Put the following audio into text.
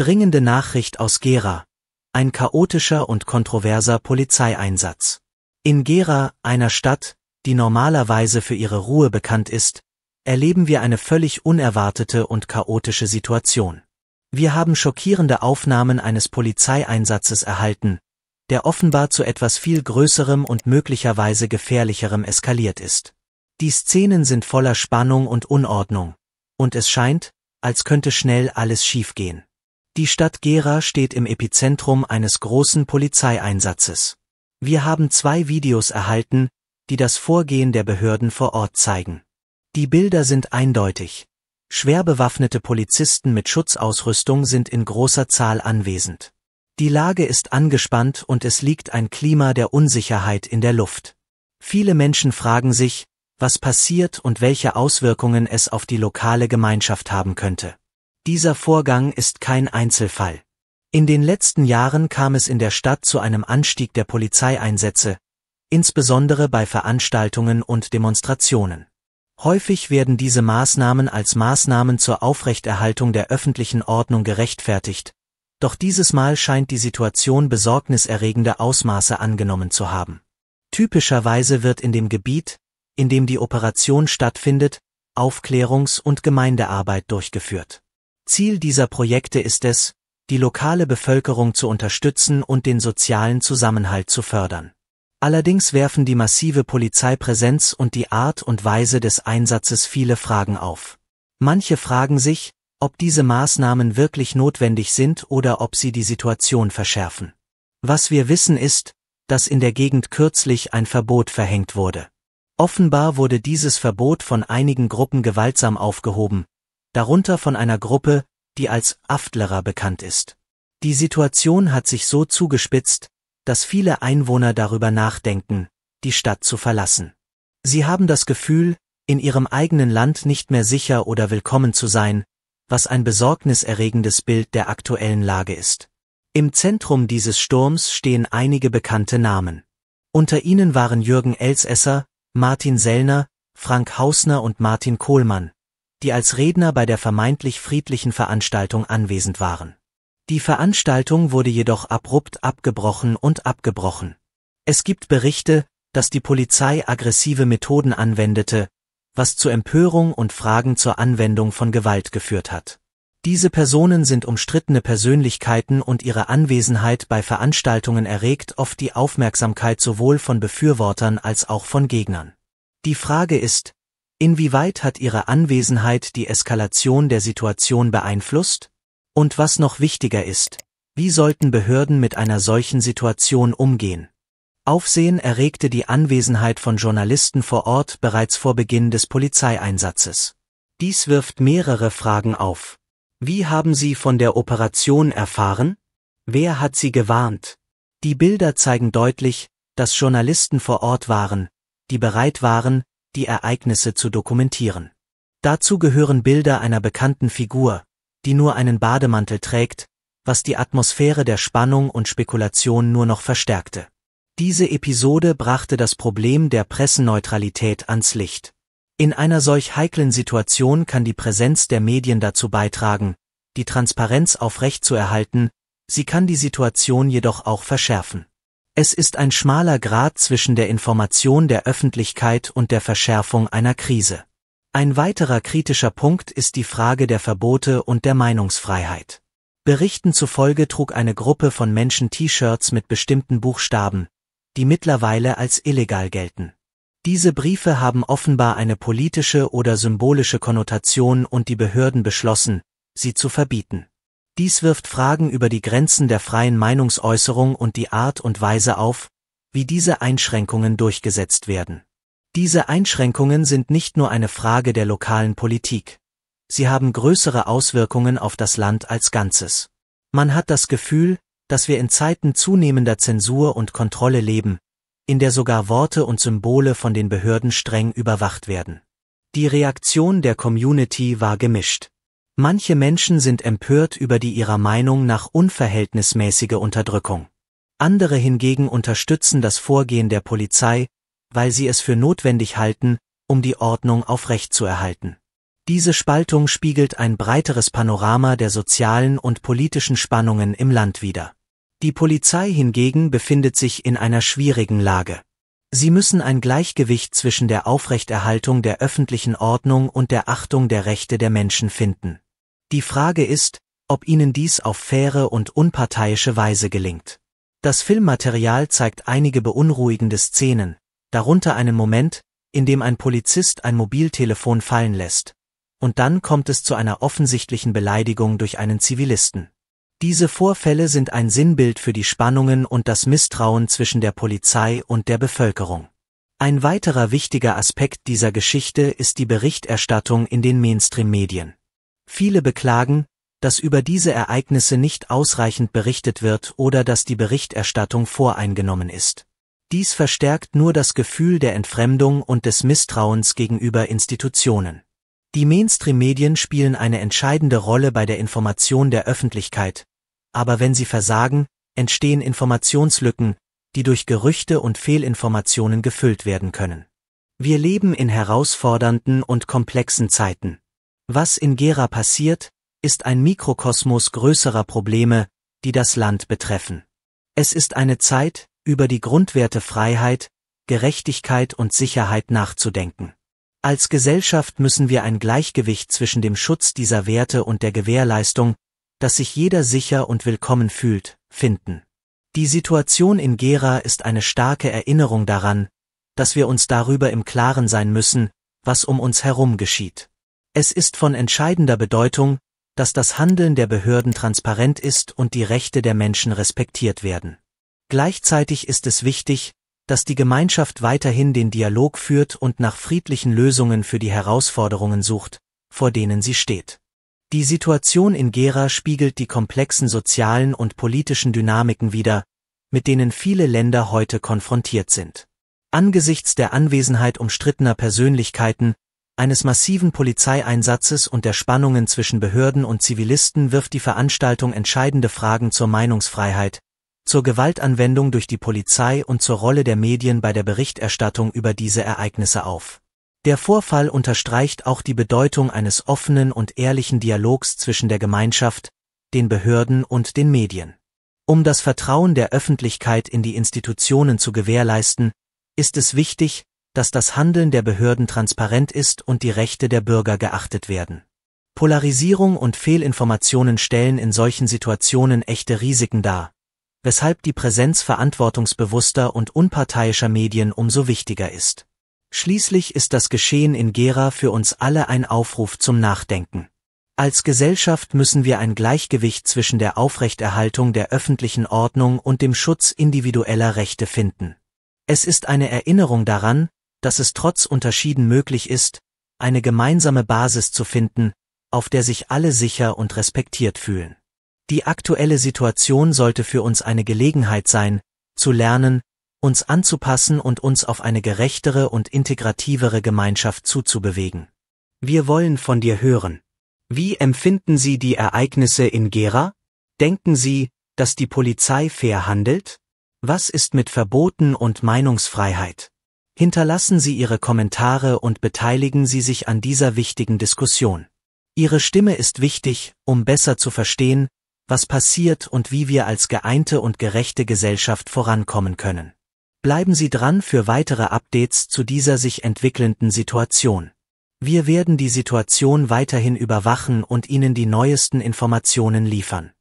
Dringende Nachricht aus Gera. Ein chaotischer und kontroverser Polizeieinsatz. In Gera, einer Stadt, die normalerweise für ihre Ruhe bekannt ist, erleben wir eine völlig unerwartete und chaotische Situation. Wir haben schockierende Aufnahmen eines Polizeieinsatzes erhalten, der offenbar zu etwas viel Größerem und möglicherweise gefährlicherem eskaliert ist. Die Szenen sind voller Spannung und Unordnung, und es scheint, als könnte schnell alles schiefgehen. Die Stadt Gera steht im Epizentrum eines großen Polizeieinsatzes. Wir haben zwei Videos erhalten, die das Vorgehen der Behörden vor Ort zeigen. Die Bilder sind eindeutig. Schwer bewaffnete Polizisten mit Schutzausrüstung sind in großer Zahl anwesend. Die Lage ist angespannt und es liegt ein Klima der Unsicherheit in der Luft. Viele Menschen fragen sich, was passiert und welche Auswirkungen es auf die lokale Gemeinschaft haben könnte. Dieser Vorgang ist kein Einzelfall. In den letzten Jahren kam es in der Stadt zu einem Anstieg der Polizeieinsätze, insbesondere bei Veranstaltungen und Demonstrationen. Häufig werden diese Maßnahmen als Maßnahmen zur Aufrechterhaltung der öffentlichen Ordnung gerechtfertigt, doch dieses Mal scheint die Situation besorgniserregende Ausmaße angenommen zu haben. Typischerweise wird in dem Gebiet, in dem die Operation stattfindet, Aufklärungs- und Gemeindearbeit durchgeführt. Ziel dieser Projekte ist es, die lokale Bevölkerung zu unterstützen und den sozialen Zusammenhalt zu fördern. Allerdings werfen die massive Polizeipräsenz und die Art und Weise des Einsatzes viele Fragen auf. Manche fragen sich, ob diese Maßnahmen wirklich notwendig sind oder ob sie die Situation verschärfen. Was wir wissen ist, dass in der Gegend kürzlich ein Verbot verhängt wurde. Offenbar wurde dieses Verbot von einigen Gruppen gewaltsam aufgehoben, darunter von einer Gruppe, die als Aftlerer bekannt ist. Die Situation hat sich so zugespitzt, dass viele Einwohner darüber nachdenken, die Stadt zu verlassen. Sie haben das Gefühl, in ihrem eigenen Land nicht mehr sicher oder willkommen zu sein, was ein besorgniserregendes Bild der aktuellen Lage ist. Im Zentrum dieses Sturms stehen einige bekannte Namen. Unter ihnen waren Jürgen Elsesser, Martin Sellner, Frank Hausner und Martin Kohlmann, die als Redner bei der vermeintlich friedlichen Veranstaltung anwesend waren. Die Veranstaltung wurde jedoch abrupt abgebrochen und abgebrochen. Es gibt Berichte, dass die Polizei aggressive Methoden anwendete, was zu Empörung und Fragen zur Anwendung von Gewalt geführt hat. Diese Personen sind umstrittene Persönlichkeiten und ihre Anwesenheit bei Veranstaltungen erregt oft die Aufmerksamkeit sowohl von Befürwortern als auch von Gegnern. Die Frage ist, Inwieweit hat Ihre Anwesenheit die Eskalation der Situation beeinflusst? Und was noch wichtiger ist, wie sollten Behörden mit einer solchen Situation umgehen? Aufsehen erregte die Anwesenheit von Journalisten vor Ort bereits vor Beginn des Polizeieinsatzes. Dies wirft mehrere Fragen auf. Wie haben Sie von der Operation erfahren? Wer hat Sie gewarnt? Die Bilder zeigen deutlich, dass Journalisten vor Ort waren, die bereit waren, die Ereignisse zu dokumentieren. Dazu gehören Bilder einer bekannten Figur, die nur einen Bademantel trägt, was die Atmosphäre der Spannung und Spekulation nur noch verstärkte. Diese Episode brachte das Problem der Pressenneutralität ans Licht. In einer solch heiklen Situation kann die Präsenz der Medien dazu beitragen, die Transparenz aufrechtzuerhalten, sie kann die Situation jedoch auch verschärfen. Es ist ein schmaler Grad zwischen der Information der Öffentlichkeit und der Verschärfung einer Krise. Ein weiterer kritischer Punkt ist die Frage der Verbote und der Meinungsfreiheit. Berichten zufolge trug eine Gruppe von Menschen T-Shirts mit bestimmten Buchstaben, die mittlerweile als illegal gelten. Diese Briefe haben offenbar eine politische oder symbolische Konnotation und die Behörden beschlossen, sie zu verbieten. Dies wirft Fragen über die Grenzen der freien Meinungsäußerung und die Art und Weise auf, wie diese Einschränkungen durchgesetzt werden. Diese Einschränkungen sind nicht nur eine Frage der lokalen Politik. Sie haben größere Auswirkungen auf das Land als Ganzes. Man hat das Gefühl, dass wir in Zeiten zunehmender Zensur und Kontrolle leben, in der sogar Worte und Symbole von den Behörden streng überwacht werden. Die Reaktion der Community war gemischt. Manche Menschen sind empört über die ihrer Meinung nach unverhältnismäßige Unterdrückung. Andere hingegen unterstützen das Vorgehen der Polizei, weil sie es für notwendig halten, um die Ordnung aufrechtzuerhalten. Diese Spaltung spiegelt ein breiteres Panorama der sozialen und politischen Spannungen im Land wider. Die Polizei hingegen befindet sich in einer schwierigen Lage. Sie müssen ein Gleichgewicht zwischen der Aufrechterhaltung der öffentlichen Ordnung und der Achtung der Rechte der Menschen finden. Die Frage ist, ob ihnen dies auf faire und unparteiische Weise gelingt. Das Filmmaterial zeigt einige beunruhigende Szenen, darunter einen Moment, in dem ein Polizist ein Mobiltelefon fallen lässt, und dann kommt es zu einer offensichtlichen Beleidigung durch einen Zivilisten. Diese Vorfälle sind ein Sinnbild für die Spannungen und das Misstrauen zwischen der Polizei und der Bevölkerung. Ein weiterer wichtiger Aspekt dieser Geschichte ist die Berichterstattung in den Mainstream-Medien. Viele beklagen, dass über diese Ereignisse nicht ausreichend berichtet wird oder dass die Berichterstattung voreingenommen ist. Dies verstärkt nur das Gefühl der Entfremdung und des Misstrauens gegenüber Institutionen. Die Mainstream-Medien spielen eine entscheidende Rolle bei der Information der Öffentlichkeit, aber wenn sie versagen, entstehen Informationslücken, die durch Gerüchte und Fehlinformationen gefüllt werden können. Wir leben in herausfordernden und komplexen Zeiten. Was in Gera passiert, ist ein Mikrokosmos größerer Probleme, die das Land betreffen. Es ist eine Zeit, über die Grundwerte Freiheit, Gerechtigkeit und Sicherheit nachzudenken. Als Gesellschaft müssen wir ein Gleichgewicht zwischen dem Schutz dieser Werte und der Gewährleistung, dass sich jeder sicher und willkommen fühlt, finden. Die Situation in Gera ist eine starke Erinnerung daran, dass wir uns darüber im Klaren sein müssen, was um uns herum geschieht. Es ist von entscheidender Bedeutung, dass das Handeln der Behörden transparent ist und die Rechte der Menschen respektiert werden. Gleichzeitig ist es wichtig, dass die Gemeinschaft weiterhin den Dialog führt und nach friedlichen Lösungen für die Herausforderungen sucht, vor denen sie steht. Die Situation in Gera spiegelt die komplexen sozialen und politischen Dynamiken wider, mit denen viele Länder heute konfrontiert sind. Angesichts der Anwesenheit umstrittener Persönlichkeiten eines massiven Polizeieinsatzes und der Spannungen zwischen Behörden und Zivilisten wirft die Veranstaltung entscheidende Fragen zur Meinungsfreiheit, zur Gewaltanwendung durch die Polizei und zur Rolle der Medien bei der Berichterstattung über diese Ereignisse auf. Der Vorfall unterstreicht auch die Bedeutung eines offenen und ehrlichen Dialogs zwischen der Gemeinschaft, den Behörden und den Medien. Um das Vertrauen der Öffentlichkeit in die Institutionen zu gewährleisten, ist es wichtig, dass das Handeln der Behörden transparent ist und die Rechte der Bürger geachtet werden. Polarisierung und Fehlinformationen stellen in solchen Situationen echte Risiken dar, weshalb die Präsenz verantwortungsbewusster und unparteiischer Medien umso wichtiger ist. Schließlich ist das Geschehen in Gera für uns alle ein Aufruf zum Nachdenken. Als Gesellschaft müssen wir ein Gleichgewicht zwischen der Aufrechterhaltung der öffentlichen Ordnung und dem Schutz individueller Rechte finden. Es ist eine Erinnerung daran, dass es trotz Unterschieden möglich ist, eine gemeinsame Basis zu finden, auf der sich alle sicher und respektiert fühlen. Die aktuelle Situation sollte für uns eine Gelegenheit sein, zu lernen, uns anzupassen und uns auf eine gerechtere und integrativere Gemeinschaft zuzubewegen. Wir wollen von dir hören. Wie empfinden Sie die Ereignisse in Gera? Denken Sie, dass die Polizei fair handelt? Was ist mit Verboten und Meinungsfreiheit? Hinterlassen Sie Ihre Kommentare und beteiligen Sie sich an dieser wichtigen Diskussion. Ihre Stimme ist wichtig, um besser zu verstehen, was passiert und wie wir als geeinte und gerechte Gesellschaft vorankommen können. Bleiben Sie dran für weitere Updates zu dieser sich entwickelnden Situation. Wir werden die Situation weiterhin überwachen und Ihnen die neuesten Informationen liefern.